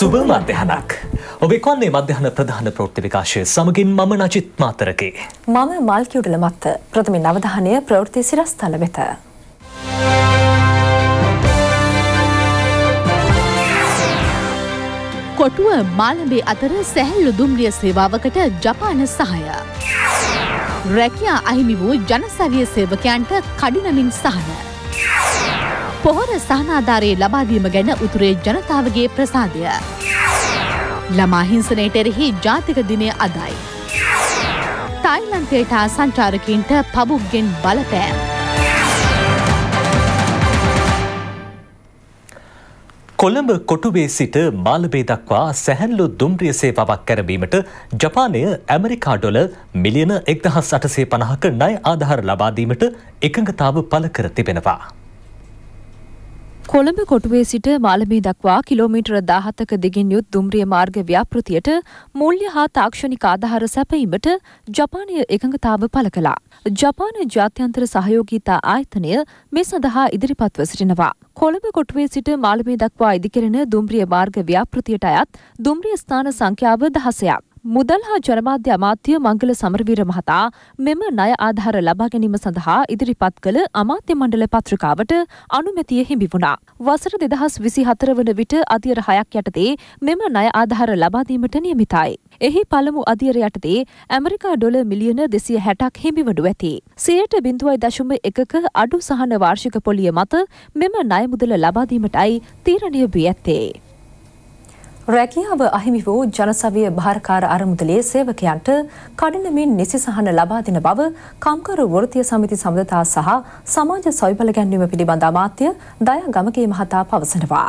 සුබ මධ්‍යහනක් ඔබෙක්වන්නේ මධ්‍යහන ප්‍රධාන ප්‍රෘත්ති විකාශය සමගින් මම නචිත් මාතරකි. මම මල්කිවුඩල මත්ත ප්‍රථමින් අවධානය ප්‍රවෘති සිරස්ථල වෙත. කොටුව මාලඹේ අතර සැහැල්ලු දුම්රිය සේවාවකට ජපාන සහය. රැකයා අහිමි වූ ජනසවිය සේවකයන්ට කඩිනමින් සහන. පොහොර සහනාධාරයේ ලබාදීම ගැන උතුරේ ජනතාවගේ ප්‍රසාදය. ළමා හිංසනයට එරෙහි ජාතික දිනය අදයි. තයිලන්තයට හා සංචාරකින්ට පබුක්ගෙන් බලපෑ. කොළඹ කොටුබේ සිට මාලබේ දක්වා සැහැල්ලු දුම්රිය සේවාවක් කරබීමට ජපානය ඇමරිකා ඩොල මිලියන එක්දහස් අටසේ පණහක නය ආධහර ලබාදීමට එකඟතාව පල කර තිබෙනවා. කොළඹ කොටුවේ සිට මාලමේ දක්වා කිලෝමීටර 17ක දිගින් යුත් දුම්රිය මාර්ග ව්‍යාපෘතියට මූල්‍ය හා තාක්ෂණික ආධාර සැපයීමට ජපානය එකඟතාව පළ කළා. ජපාන ජාත්‍යන්තර සහයෝගීතා ආයතනය මේ සඳහා ඉදිරිපත්ව සිටිනවා. කොළඹ කොටුවේ සිට මාලමේ දක්වා ඉදිකෙරෙන දුම්රිය මාර්ග ව්‍යාපෘතියට අයත් දුම්රිය ස්ථාන සංඛ්‍යාව දහසයක්. මුදල් හා ජනමාධ්‍ය අමාත්‍ය මංගල සමරවීර මහතා මෙම ණය ආධාර ලබා ගැනීම සඳහා ඉදිරිපත් කළ අමාත්‍ය මණ්ඩල පත්‍රිකාවට අනුමැතිය හිමි වුණා. වසර 2024 වන විට අදියර 6ක් යටතේ මෙම ණය ආධාර ලබා දීමට නියමිතයි. එහි පළමු අදියර යටතේ ඇමරිකා ඩොලර් මිලියන 260ක් හිමිවනු ඇති. 100.1ක අඩු සහන වාර්ෂික පොලිය මත මෙම ණය මුදල ලබා දීමටයි තීරණය වී ඇත්තේ. රැකියාව අහිමි වූ ජනසවිය භාරකාර අරමුදලේ සේවකයන්ට කඩිනමින් නිසි සහන ලබා දෙන බව කම්කරු වෘත්තීය සමිති සබඳතා සහ සමාජ සොයබල ගැන්වීම පිළිබඳ අමාත්‍ය දයා ගමකේ මහතා පවසනවා.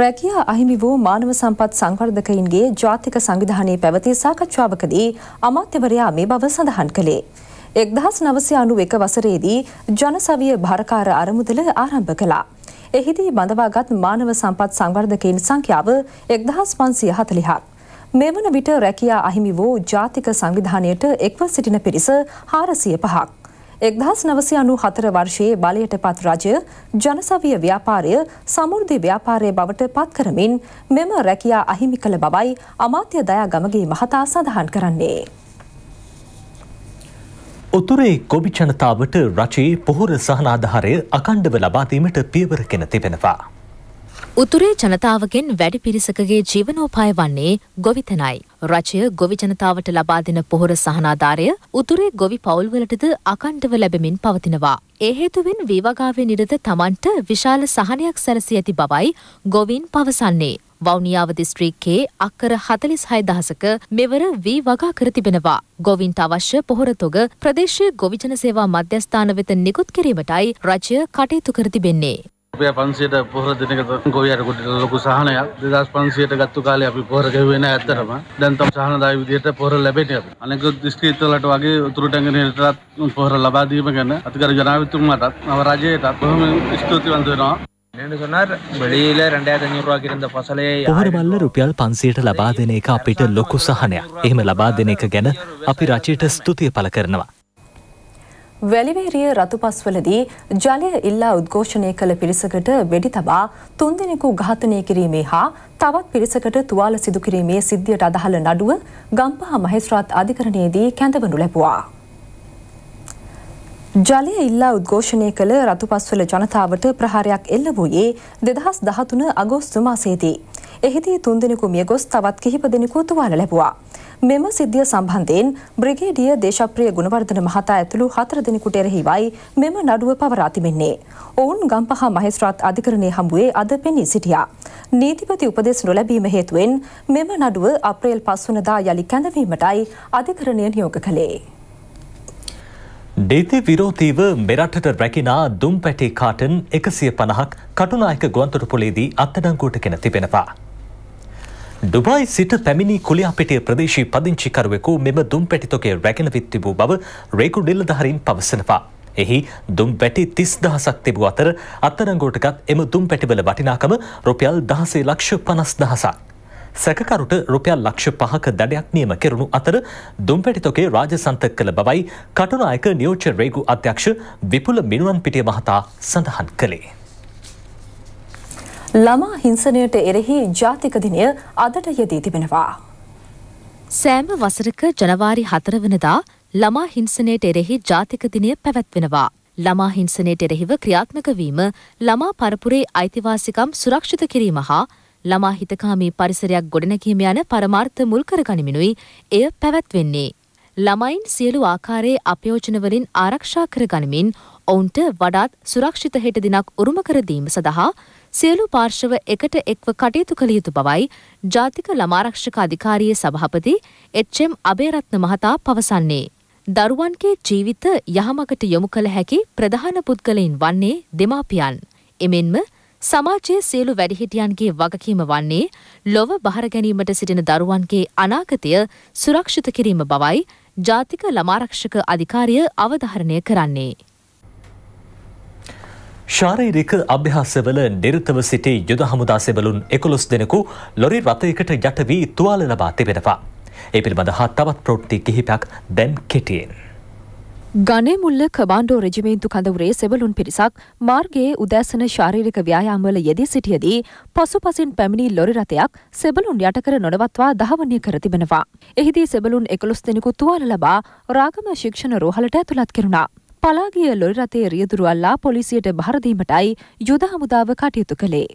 රැකියා අහිමි වූ මානව සම්පත් සංවර්ධකයින්ගේ ජාතික සංවිධානයේ පැවති සාකච්ඡාවකදී අමාත්‍යවරයා මේ බව සඳහන් කළේ. එක්දහස් නවසය අනු එක වසරේදී ජනසවිය භාරකාර අරමුදල ආරම්භ කලා. එහිදී බඳවාගත් මානව සම්පත් සංවර්ධකයින් සංඛ්‍යාව එක්දහස් පන්සිය හතලිහක්. මේ වන විට රැකියා අහිමි වූ ජාතික සංවිධානයට එක්ව සිටින පිරිස හාරසිය පහක්. එක්දහස් නවසය අනු හතර වර්ෂයේ බලයට පත් රජය ජනසවිය ව්‍යාපාරය සමුෘද්ධි ව්‍යාපාරය බවට පත් කරමින් මෙම රැකයා අහිමි කළ බවයි අමාත්‍ය දයා ගමගේ මහතා සඳහන් කරන්නේ. උතුරේ ගොබි ජනතාවට රජයේ පොහොර සහනාධාරය අකණ්ඩව ලබාදීමට පියවරගෙන තිබෙනවා. උතුරේ ජනතාවගෙන් වැඩි පිරිසකගේ ජීවනෝපාය වන්නේ ගොවිතනයි. රජය ගොවි ජනතාවට ලබා දෙන පොහොර සහනාධාරය උතුරේ ගොවි පවුල්වලටද අකණ්ඩව ලැබෙමින් පවතිනවා. ඒ හේතුවෙන් වීවගාවේ නිරත තමන්ට විශාල සහනයක් සැලසී ඇති බවයි ගොවින් පවසන්නේ. වවුනියාව දිස්ත්‍රික්කයේ අක්කර හතලිස් හයදහසක මෙවර වී වගා කර තිබෙනවා. ගොවින්ට අවශ්‍ය පොහොරතොග ප්‍රදේශය ගොවිජන සේවා මධ්‍යස්ථාන වෙත නිකුත් කිරීමටයි රජය කටයුතු කර තිබෙන්නේ. අපේ පන්සියට පොහර දෙනකට ගොවියරකුට ලොකු සහනයක් දෙදස් පන්සියට ගත්තු කාලේ අපි පොහර ගෙවෙන ඇත්තරම දැන්තම් සහනදාය විදියට පොහර ලැබෙන අපි අනෙකුත් දිස්ත්‍රික්කවලට වගේ උතුරුටැංගනයටත් පොහර ලබා දීම ගැන අතිකර ජනාධිපතිතුමාටත් නව රජයටත් බොහොම ස්තුතිවන්ත වෙනවා පොහරබල්ල රුපියල් පන්සියට ලබා දෙන එක අපිට ලොකු සහනයක් එහෙම ලබා දෙන එක ගැන අපි රචයට ස්තුතිය පළ කරනවා. වැලිවේරිය රතුපස්වලදී ජලය ඉල්ලා උද්ඝෝෂණය කළ පිරිසකට වෙඩි තබා තුන්දෙනෙකු ඝාතනය කිරීමේ හා තවත් පිරිසකට තුවාල සිදුකිරීමේ සිද්ධියට අදහළ නඩුව ගම්පහ මහෙස්ත්‍රාත් අධිකරණයේදී කැඳවනු ලැබුවා. ජලය ඉල්ලා උද්ඝෝෂණය කළ රතුපස්වල ජනතාවට ප්‍රහාරයක් එල්ල වූයේ දෙදහස් දහතුන අගෝස්තු මාසේදී. එහිදී තුන්දෙනෙකු මිය ගොස් තවත් කිහිප දෙනෙකු තුවාල ලැබුවා. මෙම සිද්ධිය සම්බන්ධයෙන් බ්‍රිගේඩිය දේශප්‍රිය ගුණවර්ධන මහතා ඇතුළු හතර දෙනෙකුට එරෙහිවයි මෙම නඩුව පවරා තිබෙන්නේ. ඔවුන් ගම්පහ මහේස්ත්‍රාත් අධිකරණයේ හම්බුවේ අද පෙනී සිටියා. නීතිපති උපදෙස් නොලැබීම හේතුවෙන් මෙම නඩුව අප්‍රේල් 5 වනදා යලි කැඳවීමටයි අධිකරණය නියෝග කළේ. ඩේති විරෝධීව මෙරටට රැකිනා දුම් පැටි කාටන් එකසිය පණහක් කටුනායක ගුවන්තොටුපොලේදී අත්තඩංගුවට කෙන තිබෙනවා. ඩුබයි සිට පැමිණි කුලියාපිටිය ප්‍රදේශී පදිංචිකරුවෙකු මෙම දුම් පැටිතොකේ රැගෙන විත් තිබූ බව රේකු ඩිල්ලධහරින් පවසනවා. එහි දුම් පැටි තිස් දහසක් තිබූ අතර අත්තඩංගුවටකත් එම දුම් පැටිවල වටිනාකම රුපියල් දහසේ ලක්ෂ පනස් දහසක්. සැකකරුට රුපියල් ලක්ෂ පහක දඩයක් නියම කෙරුණු අතර දුම්පැටිතොකේ රාජසන්ත කළ බවයි කටුනායක නියෝජ්‍ය රේගු අධ්‍යක්ෂ විපුල මිනුවන් පිටිය මහතා සඳහන් කළේ. ළමා හිංසනයට එරෙහි ජාතික දිනය අදට යෙදී තිබෙනවා. සෑම වසරක ජනවාරි හතර වනදා ළමා හිංසනයට එරෙහි ජාතික දිනය පැවැත්වෙනවා. ළමා හිංසනයට එරෙහිව ක්‍රියාත්මක වීම ළමා පරපුරේ අයිතිවාසිකම් සුරක්ෂිත කිරීම හා ළමා හිතකාමී පරිසරයක් ගොඩනැකීම යන පරමාර්ථ මුල් කරගනිමිනුයි එය පැවැත්වෙන්නේ. ළමයින් සියලු ආකාරයේ අපයෝජනවලින් ආරක්ෂා කරගනිමින් ඔවුන්ට වඩාත් සුරක්ෂිත හෙට දිනක් උරුම කරදීම සඳහා සියලු පාර්ශව එකට එක්ව කටයුතු කළ යුතු බවයි ජාතික ළමාරක්ෂක අධිකාරියේ සභහපති එච්.එම්. අබේරත්න මහතා පවසන්නේ. දරුවන්ගේ ජීවිත යහමකට යොමු කළ හැකි ප්‍රධාන පුද්ගලයින් වන්නේ දෙමාපියන්. එමෙන්ම සමාජයේ සියලු වැඩිහිටියන්ගේ වගකීම වන්නේ ලොව බහර ගැනීමට සිටින දරුවන්ගේ අනාගතය සුරක්ෂිත කිරීම බවයි ජාතික ළමාරක්ෂක අධිකාරිය අවධාරණය කරන්නේ. ශාරීරික අභ්‍යාසවල නිරතව සිටි යුද හමුදා සෙබලුන් එකොළොස් දෙනෙකු ලොරි රථයකට යට වී තුවාල ලබා තිබෙනවා. ඒ පිළිබඳ හා තවත් ප්‍රෝට්ටි කිහිපයක් දැන් කෙටියෙන්. ගනේමුල්ල කමාන්්ඩෝ රජමේන්තු කඳවරේ සෙවලුන් පිරිසක් මාර්ගයේ උදෑසන ශාරීරික ව්‍යයාම්වල යෙදී සිටියදී පසු පසින් පැමිණි ලොරි රථයක් සෙබලුන් යටකර නොනවත්වා දහවනය කර තිබෙනවා. එහිදී සෙබලුන් එකොළොස් දෙනෙකු තුවාල ලබා රාගම ශික්ෂණ රෝහලට ඇතුළත් කෙරුණා. පලාගිය ලොරි රථයේ රියදුරු අල්ලා පොලිසියට භාරදීමටයි යුද හමුදාව කටයුතු කළේ.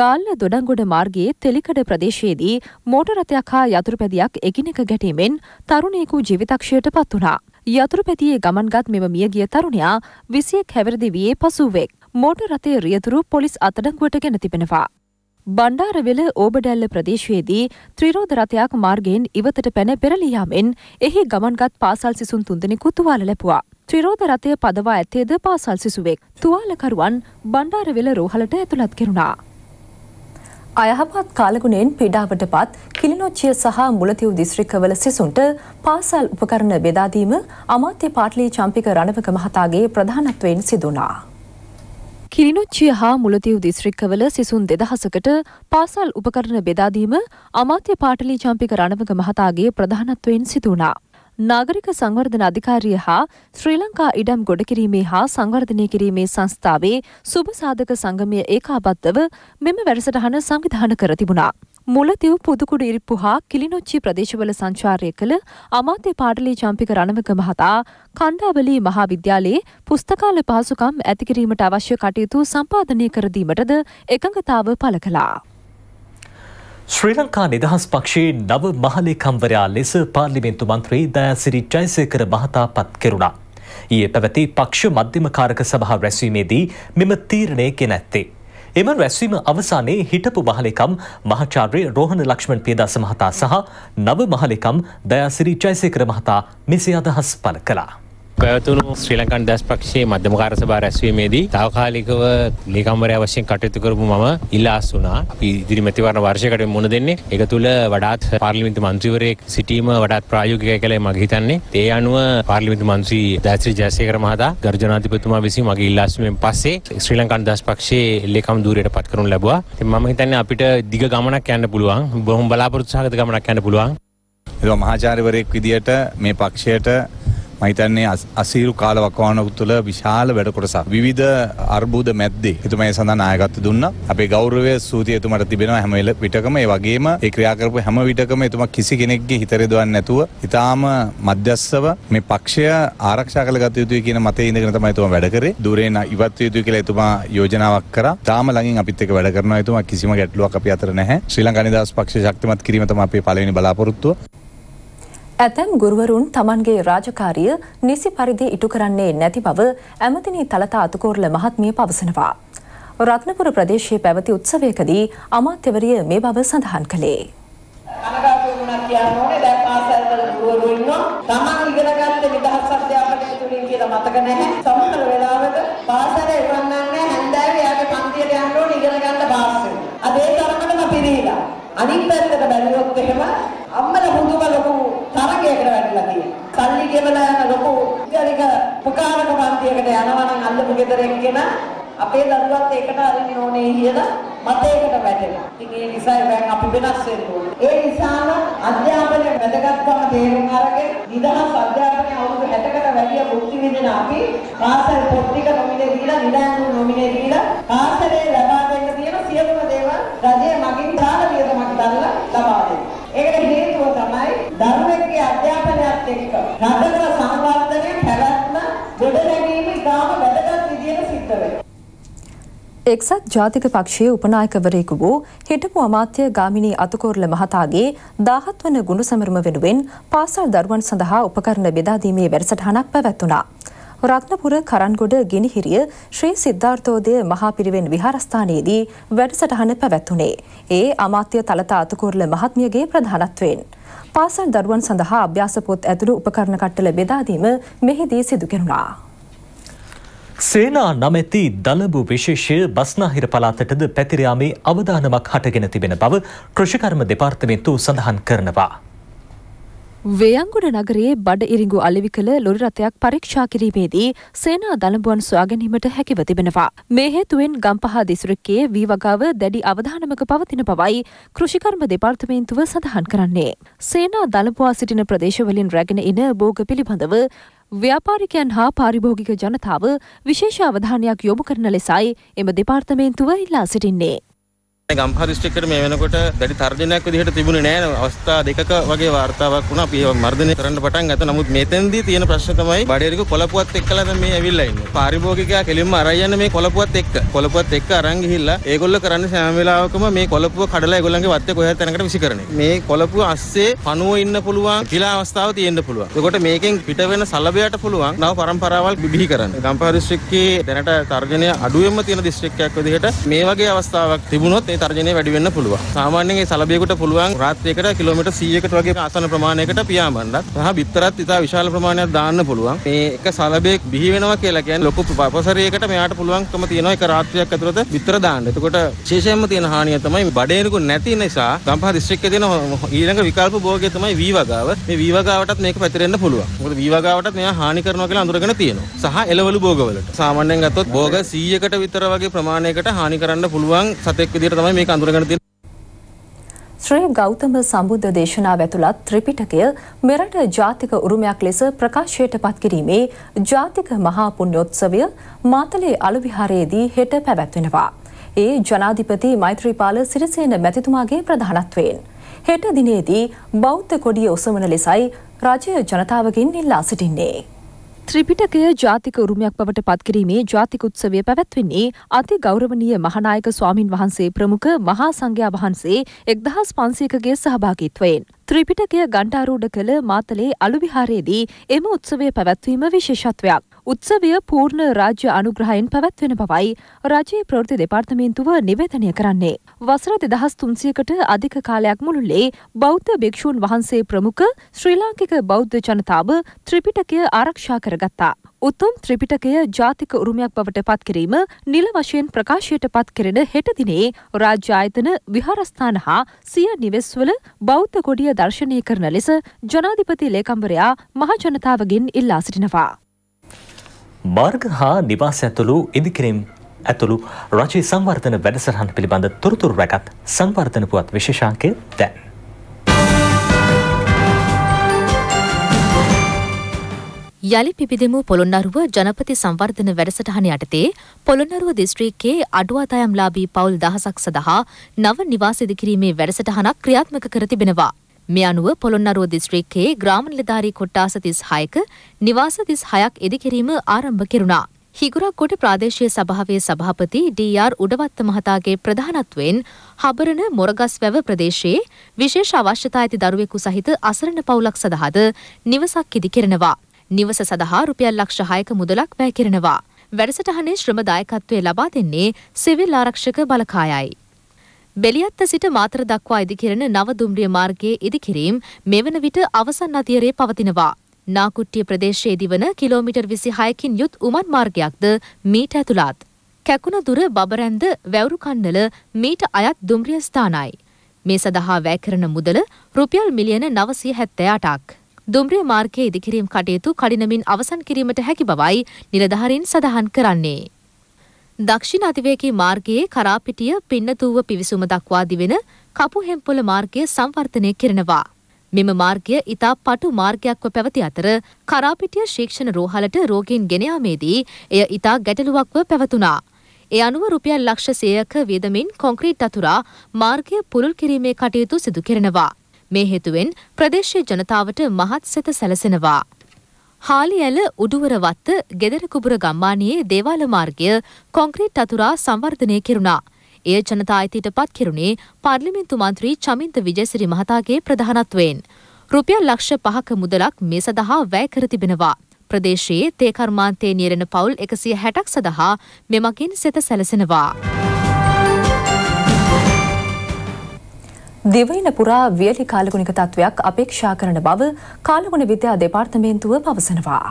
ගාල්ල දොඩංගොඩ මාර්ගයේ තෙලිකඩ ප්‍රදේශයේදී මෝටරතයක් හා යතුරුපැදියක් එකිනෙක ගැටීමෙන් තරුණයෙකු ජීවිතක්ෂයට පත් වනා. යතුරුපැදියේ ගමන්ගත් මෙම මියගිය තරුණයා විසියෙක් හැවරදි වයේ පසුවෙක්. මෝට රතේ රියතුරු පොලිස් අතඩංගුවට ගෙන තිබෙනවා. බණ්ඩාරවෙල ඕබඩැල්ල ප්‍රදේශයේදී ත්‍රීරෝධ රථයක් මාර්ගයෙන් ඉවතට පැන පෙරලියාමෙන් එහි ගමන්ගත් පාසල් සිසුන් තුන්දෙනෙකු තුවාල ලැබුවා. ත්‍රීරෝධ රථය පදවා ඇත්තේද පාසල් සිසුවෙක්. තුවාලකරුවන් බණ්ඩාරවෙල රෝහලට ඇතුළත් කෙරුණා. අයහපත් කාලගුණයෙන් පීඩාවට පත් කිලිනොච්චිය සහ මුලතිව් දිස්ත්‍රික්කවල සිසුන්ට පාසල් උපකරණ බෙදාදීම අමාත්‍ය පාට්ලී චම්පික රණවක මහතාගේ ප්‍රධානත්වයෙන් සිදුනා. කිරිනොච්චිය හා මුලතිව් දිස්ත්‍රික්කවල සිසුන් දෙදහසකට පාසල් උපකරණ බෙදාදීම අමාත්‍ය පාටලී චම්පික රණවක මහතාගේ ප්‍රධානත්වයෙන් සිදුනා. නාගරික සංවර්ධන අධිකාරිය හා ශ්‍රී ලංකා ඉඩම් ගොඩකිරීමේ හා සංවර්ධනය කිරීමේ සංස්ථාවේ සුභසාධක සංගමය ඒකාබද්ධව මෙම වැඩසටහන සංවිධාන කර තිබුණා. මුලතිව් පුදුකුඩු ඉරිප්පු හා කිලිනොච්චි ප්‍රදේශවල සංචාරය කළ අමාත්‍ය පාටලී චම්පික රණවක මහතා කණ්ඩාවලී මහා විද්‍යාලයේ පුස්තකාල පහසුකම් ඇතිකිරීමට අවශ්‍ය කටයුතු සම්පාධනය කරදීමටද එකඟතාව පළ කලා. ශ්‍රී ලංකා නිදහස් පක්ෂයේ නව මහලේකම්වරයා ලෙස පාර්ලිමේන්තු මන්ත්‍රී දයාසිරි ජයසේකර මහතා පත් කෙරුණා. ඊයේ පැවති පක්ෂ මධ්‍යමකාරක සභා රැස්වීමේදී මෙම තීරණය ගෙන ඇත්තේ. එම රැස්වීම අවසානයේ හිටපු මහලේකම් මහාචාර්ය රෝහණ ලක්ෂ්මන් පියදාස මහතා සහ නව මහලේකම් දයාසිරි ජයසේකර මහතා මෙසේ අදහස් පළ කළා. පැවතුණු ශ්‍රී ලංකන් දස් පක්ෂයේ මධ්‍යම කාර්ය සභාව රැස්වීමේදී తాවකාලිකව ලේකම්වරයා වශයෙන් කටයුතු කරපු මම ඉල්ලාස් වුණා. අපි ඉදිරි මැතිවරණ වර්ෂයකට මුණ දෙන්නේ. ඒක තුළ වඩාත් පාර්ලිමේන්තු මන්ත්‍රීවරයෙක් සිටීම වඩාත් ප්‍රායෝගිකයි කියලා මම හිතන්නේ. ඒ අනුව පාර්ලිමේන්තු මන්ත්‍රී දෑත්‍රි ජයසේකර මහතා ගරු ජනාධිපතිතුමා විසින් මගේ ඉල්ලාස්වීමෙන් පස්සේ ශ්‍රී ලංකන් දස් පක්ෂයේ ලේකම් ධූරයට පත් කරනු ලැබුවා. ඉතින් මම හිතන්නේ අපිට දිග ගමනක් යන්න පුළුවන්. බොහොම බලාපොරොත්තු සහගත ගමනක් යන්න පුළුවන්. ඒ මහාචාර්යවරයෙක් විදියට මේ පක්ෂයට මහිතන්නේ අසීරු කාලවකවානක තුළ විශාල වැඩකොටසක් විධ අර්බූද මැද්දේ එතුමයි සඳහන් ආයගත්ත දුන්න අපේ ගෞරවය සූතියතුමට තිබෙන හැමල විටකම ඒ වගේම ඒ ක්‍රියාකරපු හැම විටකම එතුම කිසි කෙනෙක්ගේ හිතරෙදවන් නැතුව ඉතාම මධ්‍යස්සව මේ පක්ෂය ආරක්ෂා කළ ගත යුතුයි කියන මතේ ඉඳගෙන තමයි එතුමා වැඩ කරේ. දුරේන ඉවත් යුතුයි කියලා එතුමා යෝජනාවක් කරා. තාම ළඟින් අපිත් එක්ක වැඩ කරනවා එතුමා කිසිම ගැටලුවක් අපි අතර නැහැ. ශ්‍රී ලංකා නිදහස් පක්ෂය ශක්තිමත් කිරීම තමයි අපේ පළවෙනි බලාපොරොත්තුව. ඇතැම් ගුරුවරුන් තමන්ගේ රාජකාරිය නිසි පරිදි ඉටු කරන්නේ නැති බව ඇමතිනී තලතා අතුකෝරල මහත්මිය පවසනවා. රත්නපුර ප්‍රදේශයේ පැවති උත්සවයකදී අමාත්‍යවරිය මේ බව සඳහන් කළේ. තමන් ඉගෙනගත්ත විදහස් අධ්‍යාපනය තුලින් කියලා මතක නැහැ. සමහර වෙලාවට පාසල ඉවරන්නේ හැන්දෑවේ යාගේ පන්තියට යන්න ඕනේ ඉගෙන ගන්න පාස් වෙන. අද ඒ තරමටම පිරීලා. අනිත් පැත්තට බැලුවොත් එහෙම අම්මල හුදුම ලොකු තරගයකට වැටලා තියෙනවා. සල්ලි ගෙවලා යන ලොකු ඉගලික පුකාරක පන්තියකට යනවා නම් අල්ලපු ගෙදර එක්කෙන අපේ දරුවත් ඒකට අරින්න ඕනේ කියලා මතයකට වැටෙනවා. ඉතින් ඒ නිසා දැන් අපි වෙනස් වෙන්න ඕනේ. ඒ නිසාම අධ්‍යාපනයේ වැදගත්කම තේරුම් අරගෙන නිදහස් අධ්‍යාපනය අවුරුදු 60කට වැඩි භුක්ති විඳින අපි පාසල් පොත් ටික නොමිනේ දීලා නිදාංගු නොමිනේ දීලා පාසලේ ලබා දෙන්න තියෙන සියලුම දේවල් රජය මගින් දාන වියදමක් දරලා ලබා දෙනවා. ඒකට එක්ක රටක සංවර්ධනය පැවැත්ම ගොඩනැගීම ඉතාම වැදගත් විදියට සිද්ධ වෙනවා. එක්සත් ජාතික පක්ෂයේ උපනායකවරයෙකු වූ හිටපු අමාත්‍ය ගාමිණී අතුකෝරල මහතාගේ දාහත් වන ගුණ සමරම වෙනුවෙන් පාසල් දරුවන් සඳහා උපකරණ බෙදාදීමේ වැඩසටහනක් පැවැත්වුණා. රත්නපුර කරන්ගොඩ ගිනිහිරිය ශ්‍රී සිද්ධාර්ථෝදය මහා පිරිවෙන් විහාරස්ථානයේදී වැඩසටහන පැවැත්වුණේ. ඒ අමාත්‍ය තලතා අතුකුරල මහත්මියගේ ප්‍රධානත්වයෙන්. පාසල් දරුවන් සඳහා අභ්‍යාසපොත් ඇතුළු උපකරණ කට්ටල බෙදාදීම මෙහිදී සිදු කෙරුණා. සේනා නමැති දළබු විශේෂය බස්නාහිර පලාතටද පැතිරයාමේ අවධානමක් හටගෙන තිබෙන බව ක්‍රෂිකර්ම දෙපාර්තමෙන්තු සඳහන් කරනවා. වේයන්ගොඩ නගරයේ බඩ ඉරිඟු අලෙවි කළ ලොරි රථයක් පරීක්ෂා කිරීමේදී සේනා දළබුවන් සොයා ගැනීමට හැකිව තිබෙනවා. මේ හේතුවෙන් ගම්පහ දිස්ත්‍රික්කයේ වී වගාව දැඩි අවධානමක පවතින බවයි කෘෂිකර්ම දෙපාර්තමේන්තුව සඳහන් කරන්නේ. සේනා දළබවා සිටින ප්‍රදේශවලින් රැගෙන එන භෝග පිළිබඳව ව්‍යාපාරිකයන් හා පාරිභෝගික ජනතාව විශේෂ අවධානයක් යොමු කරන ලෙසයි එම දෙපාර්තමේන්තුව ඉල්ලා සිටින්නේ. ගම්පහ දිස්ත්‍රික්කයට මේ වෙනකොට දැඩි තර්ජනයක් විදිහට තිබුණේ නැහැ. අවස්ථා දෙකක වගේ වාර්තාවක් වුණා. අපි ඒව මර්ධනය කරන්න පටන් ගත්තා. නමුත් මෙතෙන්දී තියෙන ප්‍රශ්න තමයි බඩේරික කොළපුවත් එක්කලා දැන් මේ ඇවිල්ලා ඉන්නේ. පාරිභෝගිකයා කෙලින්ම අරන් යන්නේ මේ කොළපුවත් එක්ක. කොළපුවත් එක්ක අරන් ගිහිල්ලා ඒගොල්ලෝ කරන්නේ හැම වෙලාවකම මේ කොළපුව කඩලා ඒගොල්ලන්ගේ වත්තේ කොහෙද තැනකට විසිකරන එක. මේ කොළපුව අස්සේ පණුව ඉන්න පුළුවන් කියලා අවස්ථාව තියෙන්න පුළුවන්. ඒකට මේකෙන් පිට වෙන සලබයට පුළුවන් නව පරම්පරාවල් බිබිහි කරන්න. ගම්පහ දිස්ත්‍රික්කයේ දැනට තර්ජනය අඩුවෙන්ම තියෙන දිස්ත්‍රික්කයක් විදිහට මේ වගේ අවස්ථාවක් තිබුණොත් තර්ජනය වැඩි වෙන්න පුළුවන්. සාමාන්‍යයෙන් ඒ සලබියෙකුට පුළුවන් රාත්‍රියකට කිලෝමීටර් 100කට වගේ ආසන ප්‍රමාණයකට පියාඹන්නත් සහ බිත්තරත් ඉතා විශාල ප්‍රමාණයක් දාන්න පුළුවන්. මේ එක සලබියෙක් බිහි වෙනවා කියලා කියන්නේ ලොකු පපසරයකට මෙයාට පුළුවන්කම තියෙනවා එක රාත්‍රියක් ඇතුළත බිත්තර දාන්න. එතකොට විශේෂයෙන්ම තියෙන හානිය තමයි බඩේනකු නැති නිසා ගම්පහ දිස්ත්‍රික්කයේ තියෙන ඊළඟ විකල්ප භෝගය තමයි වී වගාව. මේ වී වගාවටත් මේක පැතිරෙන්න පුළුවන්. මොකද වී වගාවටත් මෙයා හානි කරනවා කියලා අඳුරගෙන තියෙනවා. සහ එළවලු භෝගවලට. සාමාන්‍යයෙන් ගත්තොත් භෝග 100කට විතර වගේ ප්‍රමාණයකට හානි කරන්න පුළුවන් සතෙක් විදිහට තමයි තමයි මේක අඳුරගෙන තියෙන්නේ. ශ්‍රී ගෞතම සම්බුද්ධ දේශනාව ඇතුළත් ත්‍රිපිටකය මෙරට ජාතික උරුමයක් ලෙස ප්‍රකාශයට පත්කිරීමේ ජාතික මහා පුණ්‍යෝත්සවය මාතලේ අලු විහාරයේදී හෙට පැවැත්වෙනවා. ඒ ජනාධිපති මෛත්‍රීපාල සිරිසේන මැතිතුමාගේ ප්‍රධානත්වයෙන්. හෙට දිනේදී බෞද්ධ කොඩිය ඔසවන ලෙසයි රජය ජනතාවකින් ඉල්ලා සිටින්නේ. ත්‍රිපිටකය ජාතික උරුමයක් බවට පත්කිරීමේ ජාතික උත්සවය පැවැත්වෙන්නේ අති ගෞරවනීය මහනායක ස්වාමින් වහන්සේ ප්‍රමුඛ මහා සංඝයා වහන්සේ එක්දහස් පන්සීකගේ සහභාගිත්වයෙන්. ත්‍රිපිටකය ගණ්ඩාරූඩ කළ මාතලේ අලුවිහාරයේදී එම උත්සවය පැවැත්වීම විශේෂත්වයක්. උත්සවය පූර්ණ රාජ්‍ය අනුග්‍රහයෙන් පැවැත්වෙන බවයි රජයේ ප්‍රෘති දෙපාර්තමේන්තුව නිවේදනය කරන්නේ. වසර දෙදහස් තුන්සියකට අධික කාලයක් මුළුල්ලේ බෞද්ධ භික්‍ෂූන් වහන්සේ ප්‍රමුඛ ශ්‍රී ලාංකික බෞද්ධ ජනතාව ත්‍රිපිටකය ආරක්ෂා කරගත්තා. උතුම් ත්‍රිපිටකය ජාතික උරුමයක් බවට පත්කිරීම නිල වශයෙන් ප්‍රකාශයට පත් කෙරෙන හෙට දිනේ රාජ්‍ය ආයතන විහාරස්ථාන හා සිය නිවෙස්වල බෞද්ධ කොඩිය දර්ශනය කරන ලෙස ජනාධිපති ලේකම්වරයා මහජනතාවගෙන් ඉල්ලා සිටිනවා. මාර්ග හා නිවාස ඇතුළු ඉදිකිරීම් ඇතුළු රජයේ සංවර්ධන වැඩසටහන් පිළිබඳ තොරතුරු රැකත් සංවර්ධන පුවත් විශේෂාංකය දැන්. යළි පිබිදමු පොළොන්නරුව ජනපති සංවර්ධන වැඩසටහන යටතේ පොළොන්නරුව දිස්ත්‍රීක්කේ අඩුවාතායම්ලාබී පවුල් දහසක් සඳහා නව නිවාසිදිකිරීමේ වැඩසටහනක් ක්‍රියාත්මක කර තිබෙනවා. මේ අනුව පොළොන්නරුව දිස්ත්‍රික්කයේ ග්‍රාම නිලධාරී කොට්ටාස 36ක නිවාස 36ක් ඉදිකිරීම ආරම්භ කෙරුණා. හිගුරක්ගොඩ ප්‍රාදේශීය සභාවේ සභාපති ඩී.ආර්. උඩවත්ත මහතාගේ ප්‍රධානත්වයෙන් හබරන මොරගස්වැව ප්‍රදේශයේ විශේෂ අවශ්‍යතා ඇති දරුවෙකු සහිත අසරණ පවුලක් සඳහාද නිවසක් ඉදිකරනවා. නිවස සඳහා රුපියල් ලක්ෂ 6ක මුදලක් වැය කරනවා. වැඩසටහනේ ශ්‍රම දායකත්වය ලබා දෙන්නේ සිවිල් ආරක්ෂක බලකායයි. බෙලියත්ත සිට මාතර දක්වා ඉදිකරන නව දුම්රිය මාර්ගයේ ඉදිකිරීම මෙවන විට අවසන් අතියරේ පවතිනවා. නාකුට්ටිය ප්‍රදේශයේදී වන කිලෝමීටර් 26කින් යුත් උමන් මාර්ගයක්ද මීට ඇතුළත්. කැකුණ දුර බබරැන්ද වැවුරු කණ්ඩල මීට අයත් දුම්රිය ස්ථානයි. මේ සඳහා වැය කරන මුදල රුපියල් මිලියන 978ක්. දුම්රිය මාර්ගයේ ඉදිකිරීම් කටයුතු කඩිනමින් අවසන් කිරීමට හැකි බවයි නිලධාරීන් සඳහන් කරන්නේ. දක්ෂිණ අධිවේගී මාර්ගයේ කරාපිටිය පින්නතුව පිවිසුම දක්වා දිවෙන කපුහෙම්පොළ මාර්ගය සංවර්ධනය කරනවා. මෙම මාර්ගය ඉතා පටු මාර්ගයක්ව පැවති අතර කරාපිටිය ශීක්ෂණ රෝහලට රෝගීන් ගෙනයාමේදී එය ඉතා ගැටලුවක්ව පැවතුනා. ඒ අනුව රුපියල් ලක්ෂ සයක වියදමින් කොන්ක්‍රීට් අතුරා මාර්ගය පුරුල් කිරීමේ කටයුතු සිදු කරනවා. මේ හේතුවෙන් ප්‍රදේශයේ ජනතාවට මහත් සෙත සැලසෙනවා. හාලිඇල උඩුවර වත්ත ගෙදරකුබුර ගම්මානයේ දේවාල මාර්ගය කොංක්‍රීට් අතුරා සංවර්ධනය කෙරුණා. එය ජනතා අයිතිට පත් කෙරුණේ පාර්ලිමෙන්තු මන්ත්‍රී චමින්ත විජයසිරි මහතාගේ ප්‍රධානත්වයෙන්. රුපියල් ලක්ෂ පහක මුදලක් මේ සඳහා වැය කර තිබෙනවා. ප්‍රදේශයේ තේකර්මාන්තයේ නියරෙන පවුල් එකසිය හැටක් සඳහා මෙමකින් සෙත සැලසෙනවා. දිවයින පුරා වියලි කාලගුණික තත්ත්වයක් අපේක්ෂා කරන බව කාලගුණ විද්‍යා දෙපාර්තමේන්තුව පවසනවා.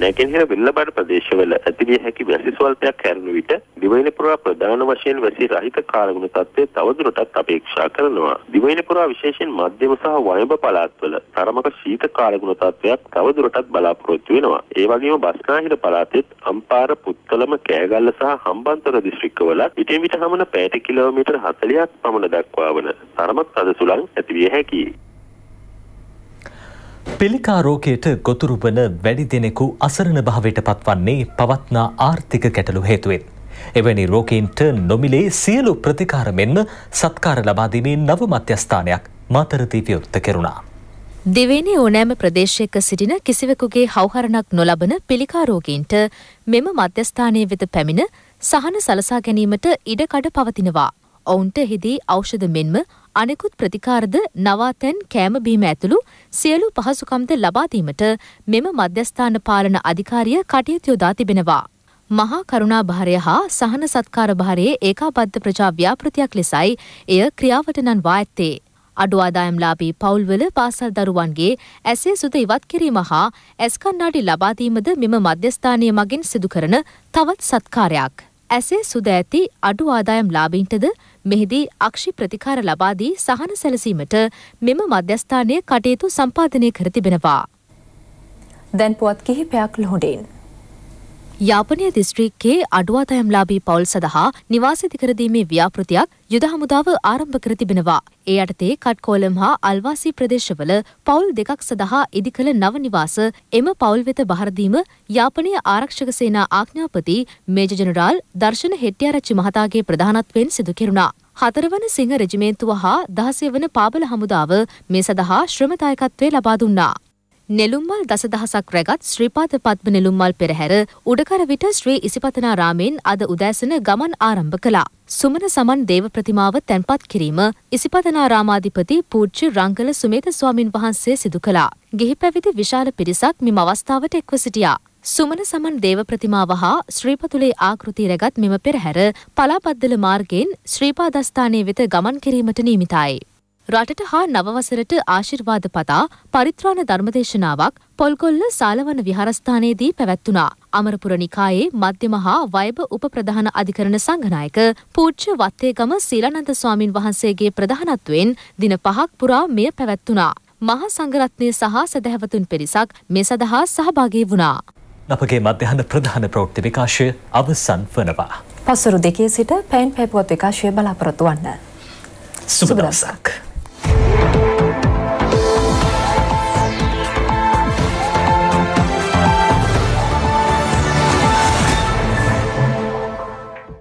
නැගෙනහිර වෙල්ලබඩ ප්‍රදේශවල ඇතිවිය හැකි වැසි ස්වල්පයක් හැරෙන විට දිවයින පුරා ප්‍රධාන වශයෙන් වැසි රහිත කාලගුණ තත්ත්වය තවදුරටත් අපේක්ෂා කරනවා. දිවයින පුරා විශේෂයෙන් මධ්‍යම සහ වයඹ පළාත්වල තරමක ශීත කාලගුණ තත්ත්වයක් තවදුරටත් බලාපොරොත්තු වෙනවා. ඒ වගේම බස්නාහිර පළාතෙත් අම්පාර, පුත්තලම, කෑගල්ල සහ හම්බන්තොට දිස්ත්‍රික්කවල ඉටින් විට හමන පැයට කිලෝමීටර 40ක් පමණ දක්වා වන තරමක් අද සුළං ඇතිවිය හැකියි. පිළිකා රෝගයට ගොතුරු වන වැඩි දෙනෙකු අසරණ භාවයට පත්වන්නේ පවත්නා ආර්ථික ගැටලු හේතුවෙන්. එවැනි රෝගීන්ට නොමිලේ සියලු ප්‍රතිකාර මෙන්ම සත්කාර ලබාදීමේ නව මධ්‍යස්ථානයක් මාතරදීපයුත්ත කෙරුණා. දෙවනි ඕනෑම ප්‍රදේශයක සිටින කිසිවකුගේ හවහරණක් නොලබන පිළිකාරෝගීන්ට මෙම මධ්‍යස්ථානය වෙත පැමිණ සහන සලසා ගැනීමට ඉඩකඩ පවතිනවා. ඔවුන්ට හිදී ඖෂධ මෙන්ම අනෙකුත් ප්‍රතිකාරද නවාතැන් කෑම බීම ඇතුළු සියලු පහසුකම්ද ලබාදීමට මෙම මධ්‍යස්ථාන පාලන අධිකාරිය කටයුතු යොදා තිබෙනවා. මහා කරුණා භාරය හා සහන සත්කාර භාරයේ ඒකාබද්ධ ප්‍රජා ව්‍යාපෘතියක් ලෙසයි එය ක්‍රියාවට නන්වා ඇත්තේ. අඩු ආදායම්ලාභී පවුල්වල පාසල් දරුවන්ගේ ඇසේ සුද ඉවත් කිරීම හා ඇස් කණ්ණාඩි ලබාදීමද මෙම මධ්‍යස්ථානය මගින් සිදුකරන තවත් සත්කාරයක්. ඇසේ සුද ඇති අඩු ආදායම් ලාභීන්ටද මෙහිදී අක්ෂි ප්‍රතිකාර ලබා දී සහන සැලසීමට මෙම මධ්‍යස්ථානය කටයුතු සම්පාදනය කර තිබෙනවා. දැන් පුවත් කිහිපයක් ලොහොඩින්. යාපනය දිස්ත්‍රීක්කේ අඩුවාතයම්ලාබී පවුල් සඳහා නිවාසිතිකරදීමේ ව්‍යාපෘතියක් යුද හමුදාව ආරම්භ කර තිබෙනවා. ඒ අටතේ කට්කෝලම් හා අල්වාසී ප්‍රදේශවල පවුල් දෙකක් සඳහා ඉදිකළ නවනිවාස එම පවුල් වෙත බහරදීම යාපනය ආරක්ෂක සේනා ආඥාපති මේජ ජනරාල් දර්ශන හෙට්ටියාරච්චි මහතාගේ ප්‍රධානත්වයෙන් සිදු කෙරුණා. හතරවන සිංහ රජිමේන්තුව හා දහසය වන පාබල හමුදාව මේ සඳහා ශ්‍රමදායකත්වය ලබා දුන්නා. නෙළුම්මල් දසදහසක් රැගත් ශ්‍රීපාද පද්ම නෙළුම්මල් පෙරහැර උඩකර විට ශ්‍රී ඉසිපතනාරාමයෙන් අද උදෑසන ගමන් ආරම්භ කළා. සුමන සමන් දේව ප්‍රතිමාව තැන්පත් කිරීම ඉසිපතනාරාමාධිපති පූජ්‍ය රංගල සුමේත ස්වාමින් වහන්සේ සිදු කළා. ගිහි පැවිදි විශාල පිරිසක් මෙම අවස්ථාවට එක්ව සිටියා. සුමන සමන් දේව ප්‍රතිමාව හා ශ්‍රීපතුලේ ආකෘති රැගත් මෙම පෙරහැර පලාපද්දල මාර්ගයෙන් ශ්‍රීපාදස්ථානයේ වෙත ගමන් කිරීමට නියමිතයි. රටට හා නවවසරට ආශිර්වාද පතා පරිත්‍රාණ ධර්මදේශනාවක් පොල්කොල්ල සාලවන විහාරස්ථානයේදී පැවැත්වුණා. අමරපුර නිකායේ මධ්‍යම හා වයබ උපප්‍රධාන අධිකරණ සංගනායක පූජ්‍ය වත්තේගම සීලනන්ද ස්වාමින් වහන්සේගේ ප්‍රධානත්වයෙන් දින පහක් පුරා මෙය පැවැත්වුණා. මහා සංඝරත්නය සහ සැදැහැවතුන් පිරිසක් මේ සඳහා සහභාගී වුණා. අපගේ මධ්‍යහන ප්‍රධාන ප්‍රවෘත්ති විකාශය අවසන් වනවා. පසුරු දෙකේ සිට පැන් පැපුවත් විකාශය බලාපොරොත්තු වන්න. සුබ දවසක්.